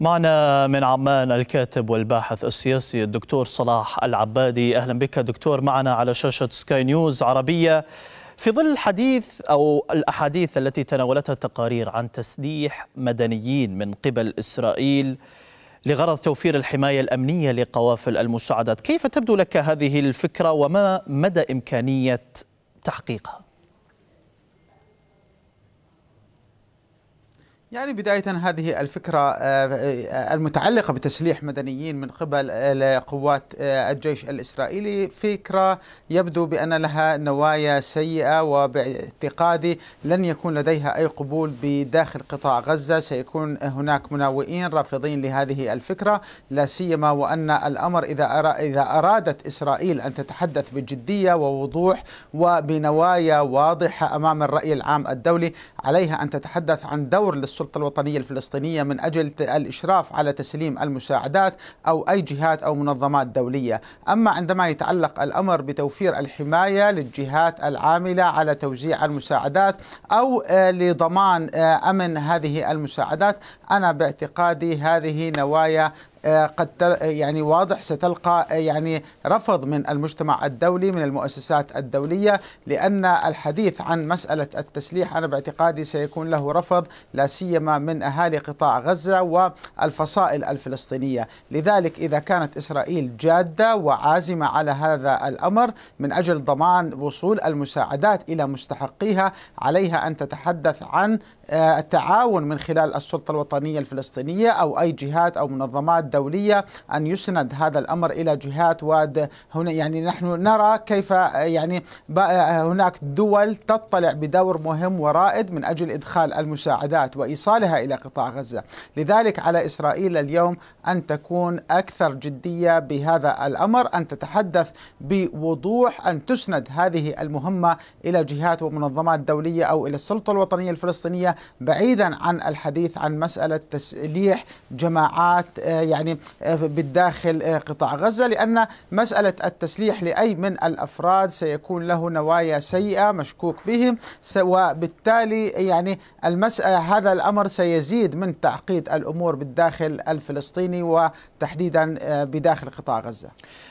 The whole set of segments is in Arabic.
معنا من عمان الكاتب والباحث السياسي الدكتور صلاح العبادي اهلا بك دكتور معنا على شاشه سكاي نيوز عربيه في ظل الحديث او الاحاديث التي تناولتها التقارير عن تسليح مدنيين من قبل اسرائيل لغرض توفير الحمايه الامنيه لقوافل المساعدات، كيف تبدو لك هذه الفكره وما مدى امكانيه تحقيقها؟ يعني بداية هذه الفكرة آه، آه، المتعلقة بتسليح مدنيين من قبل آه، قوات الجيش الإسرائيلي فكرة يبدو بأن لها نوايا سيئة وباعتقادي لن يكون لديها أي قبول بداخل قطاع غزة سيكون هناك مناوئين رافضين لهذه الفكرة لا سيما وأن الأمر إذا إذا أرادت إسرائيل أن تتحدث بجدية ووضوح وبنوايا واضحة أمام الرأي العام الدولي عليها أن تتحدث عن دور للسلطة السلطة الوطنية الفلسطينية من أجل الإشراف على تسليم المساعدات أو أي جهات أو منظمات دولية أما عندما يتعلق الأمر بتوفير الحماية للجهات العاملة على توزيع المساعدات أو آه، لضمان آه، أمن هذه المساعدات أنا باعتقادي هذه نوايا آه، قد آه، يعني واضح ستلقى آه، يعني رفض من المجتمع الدولي من المؤسسات الدولية لأن الحديث عن مسألة التسليح أنا باعتقادي سيكون له رفض لا سيما من أهالي قطاع غزة والفصائل الفلسطينية لذلك إذا كانت إسرائيل جادة وعازمة على هذا الأمر من أجل ضمان وصول المساعدات إلى مستحقيها عليها أن تتحدث عن التعاون من خلال السلطة الوطنية الفلسطينية أو أي جهات أو منظمات دولية الدولية أن يسند هذا الأمر إلى جهات هنا يعني نحن نرى كيف يعني هناك دول تطلع بدور مهم ورائد من أجل إدخال المساعدات وإيصالها إلى قطاع غزة لذلك على إسرائيل اليوم أن تكون أكثر جدية بهذا الأمر أن تتحدث بوضوح أن تسند هذه المهمة إلى جهات ومنظمات دولية أو إلى السلطة الوطنية الفلسطينية بعيدا عن الحديث عن مسألة تسليح جماعات آه، يعني يعني آه، بالداخل آه، قطاع غزة لأن مسألة التسليح لأي من الأفراد سيكون له نوايا سيئة مشكوك به وبالتالي يعني المسألة هذا الأمر سيزيد من تعقيد الأمور بالداخل الفلسطيني وتحديدا آه، بداخل قطاع غزة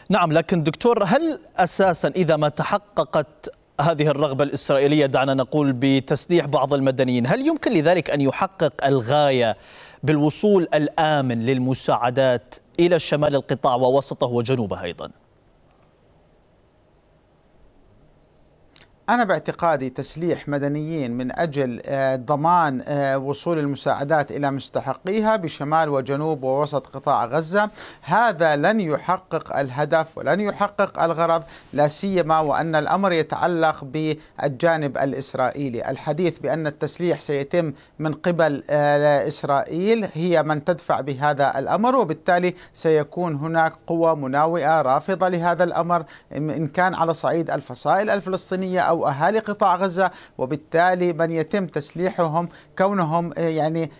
نعم لكن دكتور هل أساسا إذا ما تحققت هذه الرغبة الإسرائيلية دعنا نقول بتسليح بعض المدنيين هل يمكن لذلك أن يحقق الغاية بالوصول الآمن للمساعدات إلى شمال القطاع ووسطه وجنوبه أيضاً أنا باعتقادي تسليح مدنيين من أجل آه، ضمان آه، وصول المساعدات إلى مستحقيها بشمال وجنوب ووسط قطاع غزة هذا لن يحقق الهدف ولن يحقق الغرض لا سيما وأن الأمر يتعلق بالجانب الإسرائيلي الحديث بأن التسليح سيتم من قبل آه، إسرائيل هي من تدفع بهذا الأمر وبالتالي سيكون هناك قوى مناوئة رافضة لهذا الأمر إن كان على صعيد الفصائل الفلسطينية أو أو أهالي قطاع غزة وبالتالي من يتم تسليحهم كونهم آه، يعني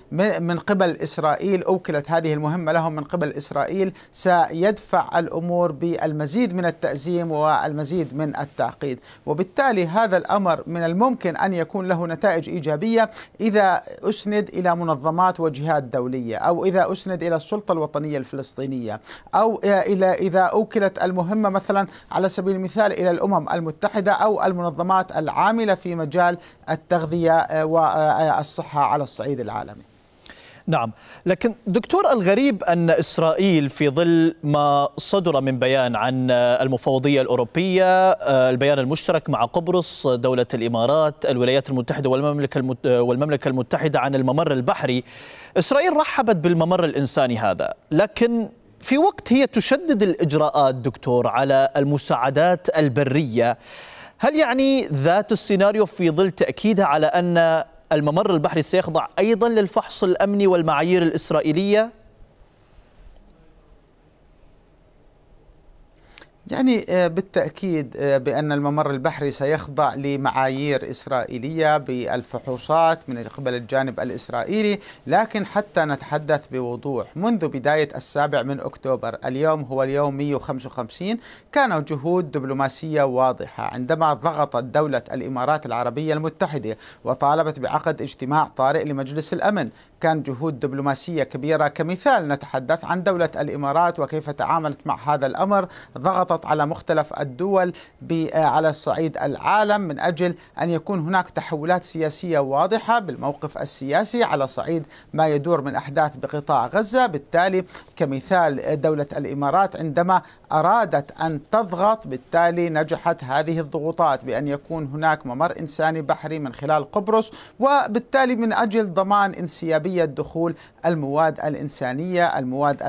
من قبل إسرائيل أوكلت هذه المهمة لهم من قبل إسرائيل سيدفع الأمور بالمزيد من التأزيم والمزيد من التعقيد وبالتالي هذا الأمر من الممكن أن يكون له نتائج إيجابية إذا أسند إلى منظمات وجهات دولية أو إذا أسند إلى السلطة الوطنية الفلسطينية أو آه، إلى إذا أوكلت المهمة مثلا على سبيل المثال إلى الأمم المتحدة أو المنظمات المنظمات العامله في مجال التغذيه آه، والصحه آه، آه، على الصعيد العالمي. نعم لكن دكتور الغريب أن إسرائيل في ظل ما صدر من بيان عن المفوضية الأوروبية البيان المشترك مع قبرص دولة الإمارات الولايات المتحدة والمملكة, والمملكة المتحدة عن الممر البحري إسرائيل رحبت بالممر الإنساني هذا لكن في وقت هي تشدد الإجراءات دكتور على المساعدات البرية هل يعني ذات السيناريو في ظل تأكيدها على أن الممر البحري سيخضع أيضا للفحص الأمني والمعايير الإسرائيلية؟ يعني آه، بالتأكيد آه، بأن الممر البحري سيخضع لمعايير إسرائيلية بالفحوصات من قبل الجانب الإسرائيلي لكن حتى نتحدث بوضوح منذ بداية السابع من أكتوبر اليوم هو اليوم 155 كانت جهود دبلوماسية واضحة عندما ضغطت دولة الإمارات العربية المتحدة وطالبت بعقد اجتماع طارئ لمجلس الأمن كان جهود دبلوماسية كبيرة كمثال نتحدث عن دولة الإمارات وكيف تعاملت مع هذا الأمر ضغطت على مختلف الدول آه، على الصعيد العالم من أجل أن يكون هناك تحولات سياسية واضحة بالموقف السياسي على صعيد ما يدور من أحداث بقطاع غزة بالتالي كمثال دولة الإمارات عندما أرادت أن تضغط بالتالي نجحت هذه الضغوطات بأن يكون هناك ممر إنساني بحري من خلال قبرص وبالتالي من أجل ضمان انسيابية أغلبية دخول المواد الإنسانية المواد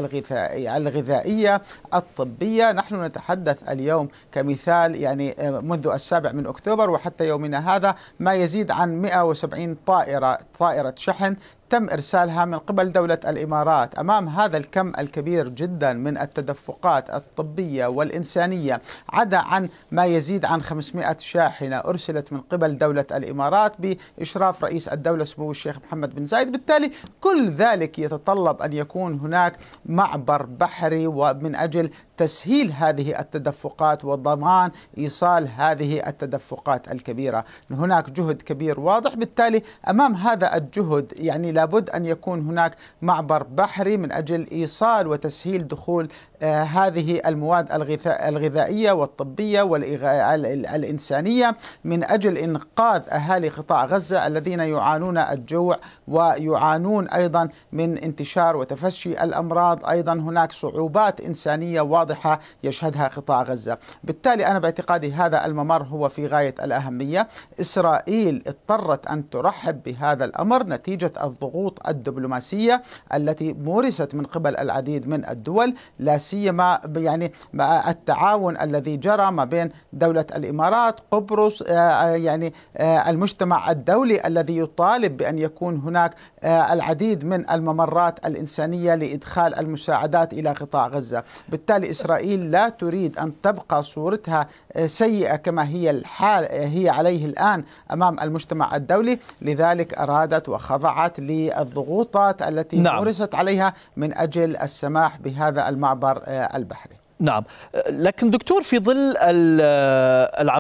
الغذائية الطبية نحن نتحدث اليوم كمثال يعني آه، منذ السابع من أكتوبر وحتى يومنا هذا ما يزيد عن 170 طائرة طائرة شحن تم ارسالها من قبل دوله الامارات امام هذا الكم الكبير جدا من التدفقات الطبيه والانسانيه عدا عن ما يزيد عن 500 شاحنه ارسلت من قبل دوله الامارات باشراف رئيس الدوله سمو الشيخ محمد بن زايد بالتالي كل ذلك يتطلب ان يكون هناك معبر بحري ومن اجل تسهيل هذه التدفقات وضمان ايصال هذه التدفقات الكبيره هناك جهد كبير واضح بالتالي امام هذا الجهد يعني لابد أن يكون هناك معبر بحري من أجل إيصال وتسهيل دخول آه، هذه المواد الغذائية والطبية والإنسانية من أجل إنقاذ أهالي قطاع غزة الذين يعانون الجوع ويعانون أيضا من انتشار وتفشي الأمراض أيضا هناك صعوبات إنسانية واضحة يشهدها قطاع غزة بالتالي أنا باعتقادي هذا الممر هو في غاية الأهمية إسرائيل اضطرت أن ترحب بهذا الأمر نتيجة الضغوط الدبلوماسية التي مورست من قبل العديد من الدول لا سيما يعني مع التعاون الذي جرى ما بين دولة الإمارات قبرص آه، آه، يعني آه، المجتمع الدولي الذي يطالب بأن يكون هناك العديد من الممرات الإنسانية لإدخال المساعدات إلى قطاع غزة بالتالي إسرائيل لا تريد أن تبقى صورتها سيئة كما هي الحال هي عليه الآن أمام المجتمع الدولي لذلك أرادت وخضعت للضغوطات التي نعم. مارست عليها من أجل السماح بهذا المعبر آه، البحري نعم آه، لكن دكتور في ظل آه، العمل